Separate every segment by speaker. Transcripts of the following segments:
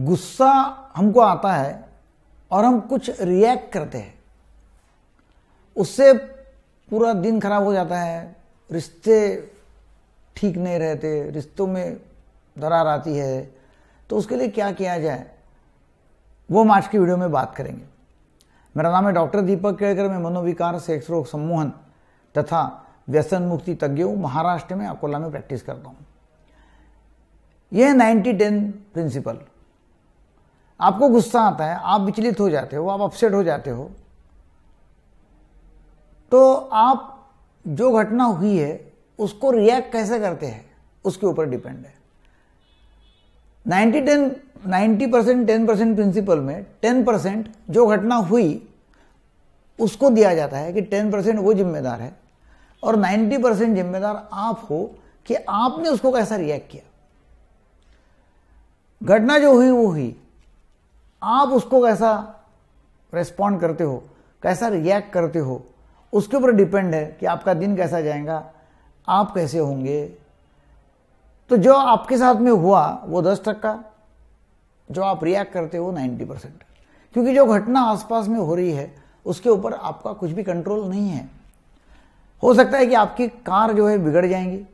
Speaker 1: गुस्सा हमको आता है और हम कुछ रिएक्ट करते हैं उससे पूरा दिन खराब हो जाता है रिश्ते ठीक नहीं रहते रिश्तों में दरार आती है तो उसके लिए क्या किया जाए वो हम आज की वीडियो में बात करेंगे मेरा नाम है डॉक्टर दीपक केड़कर मैं मनोविकार सेक्स रोग सम्मोहन तथा व्यसन मुक्ति तज्ञ हूँ महाराष्ट्र में अकोला में प्रैक्टिस करता हूँ यह नाइन्टी टेन प्रिंसिपल आपको गुस्सा आता है आप विचलित हो जाते हो आप अपसेट हो जाते हो तो आप जो घटना हुई है उसको रिएक्ट कैसे करते हैं उसके ऊपर डिपेंड है ninety ten ninety percent ten percent principle में टेन परसेंट जो घटना हुई उसको दिया जाता है कि टेन परसेंट वो जिम्मेदार है और नाइन्टी परसेंट जिम्मेदार आप हो कि आपने उसको कैसा रिएक्ट किया घटना जो हुई वो हुई आप उसको कैसा रेस्पॉन्ड करते हो कैसा रिएक्ट करते हो उसके ऊपर डिपेंड है कि आपका दिन कैसा जाएगा आप कैसे होंगे तो जो आपके साथ में हुआ वो दस टक्का जो आप रिएक्ट करते हो नाइन्टी परसेंट क्योंकि जो घटना आसपास में हो रही है उसके ऊपर आपका कुछ भी कंट्रोल नहीं है हो सकता है कि आपकी कार जो है बिगड़ जाएंगी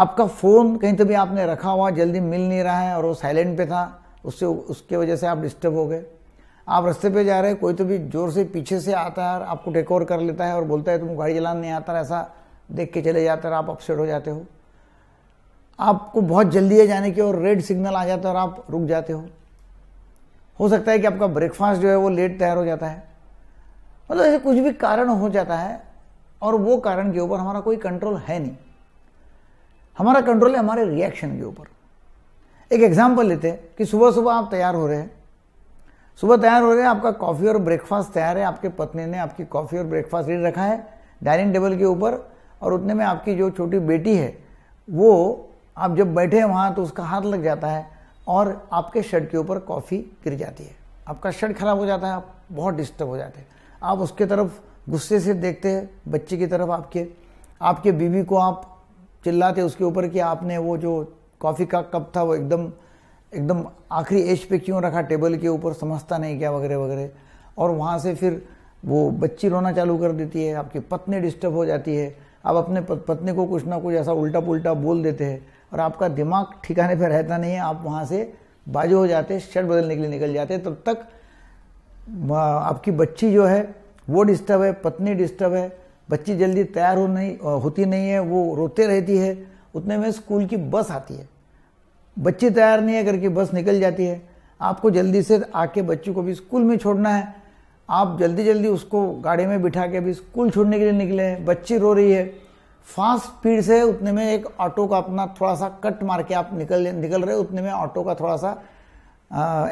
Speaker 1: आपका फ़ोन कहीं तभी तो आपने रखा हुआ जल्दी मिल नहीं रहा है और वो साइलेंट पे था उससे उसके वजह से आप डिस्टर्ब हो गए आप रास्ते पे जा रहे हैं कोई तो भी जोर से पीछे से आता है और आपको टेकओवर कर लेता है और बोलता है तुमको गाड़ी चलाने नहीं आता ऐसा देख के चले जाते हैं आप अपसेट हो जाते हो आपको बहुत जल्दी है जाने की और रेड सिग्नल आ जाता है और आप रुक जाते हो हो सकता है कि आपका ब्रेकफास्ट जो है वो लेट तैयार हो जाता है मतलब ऐसे कुछ भी कारण हो जाता है और वो कारण के ऊपर हमारा कोई कंट्रोल है नहीं हमारा कंट्रोल है हमारे रिएक्शन के ऊपर एक एग्जाम्पल लेते हैं कि सुबह सुबह आप तैयार हो रहे हैं सुबह तैयार हो रहे हैं आपका कॉफ़ी और ब्रेकफास्ट तैयार है आपके पत्नी ने आपकी कॉफ़ी और ब्रेकफास्ट रेड रखा है डाइनिंग टेबल के ऊपर और उतने में आपकी जो छोटी बेटी है वो आप जब बैठे हैं वहाँ तो उसका हाथ लग जाता है और आपके शर्ट के ऊपर कॉफ़ी गिर जाती है आपका शर्ट खराब हो जाता है आप बहुत डिस्टर्ब हो जाते हैं आप उसके तरफ गुस्से से देखते हैं बच्चे की तरफ आपके आपके बीवी को आप चिल्लाते उसके ऊपर कि आपने वो जो कॉफ़ी का कप था वो एकदम एकदम आखिरी एज पे क्यों रखा टेबल के ऊपर समझता नहीं क्या वगैरह वगैरह और वहाँ से फिर वो बच्ची रोना चालू कर देती है आपकी पत्नी डिस्टर्ब हो जाती है आप अपने पत्नी को कुछ ना कुछ ऐसा उल्टा पुल्टा बोल देते हैं और आपका दिमाग ठिकाने पर रहता नहीं है आप वहाँ से बाजू हो जाते शर्ट बदलने के लिए निकल जाते तब तक आपकी बच्ची जो है वो डिस्टर्ब है पत्नी डिस्टर्ब है बच्ची जल्दी तैयार हो नहीं होती नहीं है वो रोते रहती है उतने में स्कूल की बस आती है बच्ची तैयार नहीं है करके बस निकल जाती है आपको जल्दी से आके बच्ची को भी स्कूल में छोड़ना है आप जल्दी जल्दी उसको गाड़ी में बिठा के अभी स्कूल छोड़ने के लिए निकले हैं बच्ची रो रही है फास्ट स्पीड से उतने में एक ऑटो का अपना थोड़ा सा कट मार के आप निकल निकल रहे उतने में ऑटो का थोड़ा सा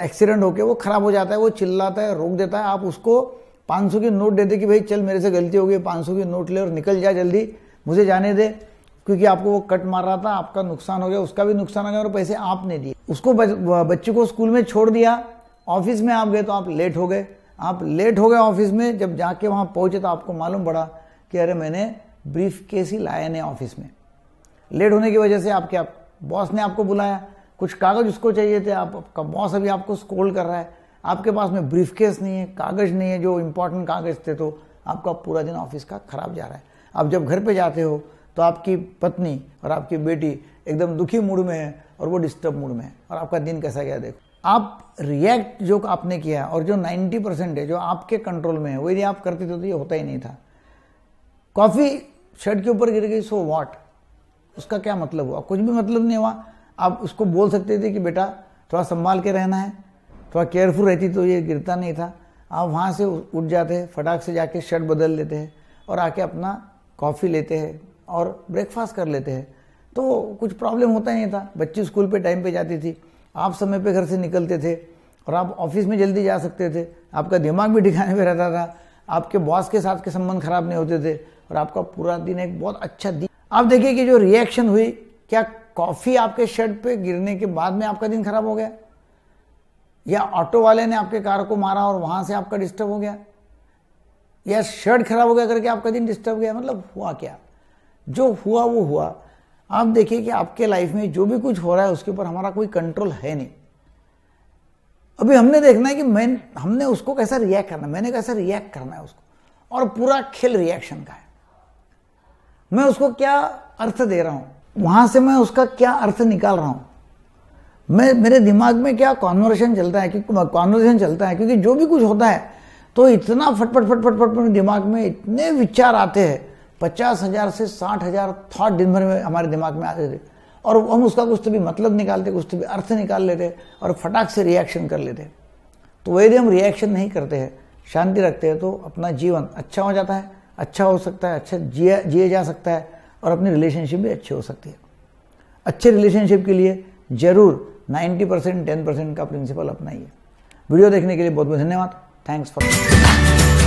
Speaker 1: एक्सीडेंट होके वो ख़राब हो जाता है वो चिल्लाता है रोक देता है आप उसको पाँच की नोट दे दे कि भाई चल मेरे से गलती हो गई पाँच की नोट ले और निकल जा जल्दी मुझे जाने दे क्योंकि आपको वो कट मार रहा था आपका नुकसान हो गया उसका भी नुकसान हो गया और पैसे आपने दिए उसको बच्चे को स्कूल में छोड़ दिया ऑफिस में आप गए तो आप लेट हो गए आप लेट हो गए ऑफिस में जब जाके वहाँ पहुँचे तो आपको मालूम पड़ा कि अरे मैंने ब्रीफ केस ही लाया नहीं ऑफिस में लेट होने की वजह से आपके आप बॉस ने आपको बुलाया कुछ कागज उसको चाहिए थे आप, आपका बॉस अभी आपको स्कोल कर रहा है आपके पास में ब्रीफ केस नहीं है कागज़ नहीं है जो इम्पोर्टेंट कागज़ थे तो आपका पूरा दिन ऑफिस का खराब जा रहा है आप जब घर पे जाते हो तो आपकी पत्नी और आपकी बेटी एकदम दुखी मूड में है और वो डिस्टर्ब मूड में है और आपका दिन कैसा गया देखो आप रिएक्ट जो आपने किया और जो 90 परसेंट है जो आपके कंट्रोल में है वो यदि आप करते थे तो ये होता ही नहीं था कॉफ़ी शर्ट के ऊपर गिर गई सो वॉट उसका क्या मतलब हुआ कुछ भी मतलब नहीं हुआ आप उसको बोल सकते थे कि बेटा थोड़ा संभाल के रहना है थोड़ा तो केयरफुल रहती तो ये गिरता नहीं था आप वहाँ से उठ जाते हैं फटाक से जाके शर्ट बदल लेते हैं और आके अपना कॉफ़ी लेते हैं और ब्रेकफास्ट कर लेते हैं तो कुछ प्रॉब्लम होता नहीं था बच्ची स्कूल पे टाइम पे जाती थी आप समय पे घर से निकलते थे और आप ऑफिस में जल्दी जा सकते थे आपका दिमाग भी ठिकाने में रहता था आपके बॉस के साथ के संबंध खराब नहीं होते थे और आपका पूरा दिन एक बहुत अच्छा दिन आप देखिए कि जो रिएक्शन हुई क्या कॉफ़ी आपके शर्ट पे गिरने के बाद में आपका दिन खराब हो गया या ऑटो वाले ने आपके कार को मारा और वहां से आपका डिस्टर्ब हो गया या शर्ट खराब हो गया करके आपका दिन डिस्टर्ब गया मतलब हुआ क्या जो हुआ वो हुआ आप देखिए कि आपके लाइफ में जो भी कुछ हो रहा है उसके ऊपर हमारा कोई कंट्रोल है नहीं अभी हमने देखना है कि मैं हमने उसको कैसा रिएक्ट करना है मैंने कैसा रिएक्ट करना है उसको और पूरा खेल रिएक्शन का है मैं उसको क्या अर्थ दे रहा हूं वहां से मैं उसका क्या अर्थ निकाल रहा हूं मैं मेरे दिमाग में क्या कॉन्वर्सेशन चलता है क्योंकि कॉन्वर्सेशन चलता है क्योंकि जो भी कुछ होता है तो इतना फटफट फटफट फटफट दिमाग में इतने विचार आते हैं पचास हजार से साठ हजार थॉट दिन भर में हमारे दिमाग में आते थे और हम उसका कुछ तो भी मतलब निकालते कुछ तो भी अर्थ निकाल लेते और फटाक से रिएक्शन कर लेते तो यदि हम रिएक्शन नहीं करते हैं शांति रखते हैं तो अपना जीवन अच्छा हो जाता है अच्छा हो सकता है अच्छा जिया जिया जा सकता है और अपनी रिलेशनशिप भी अच्छी हो सकती है अच्छे रिलेशनशिप के लिए ज़रूर नाइन्टी परसेंट टेन परसेंट का प्रिंसिपल अपनाइए वीडियो देखने के लिए बहुत बहुत धन्यवाद थैंक्स फॉर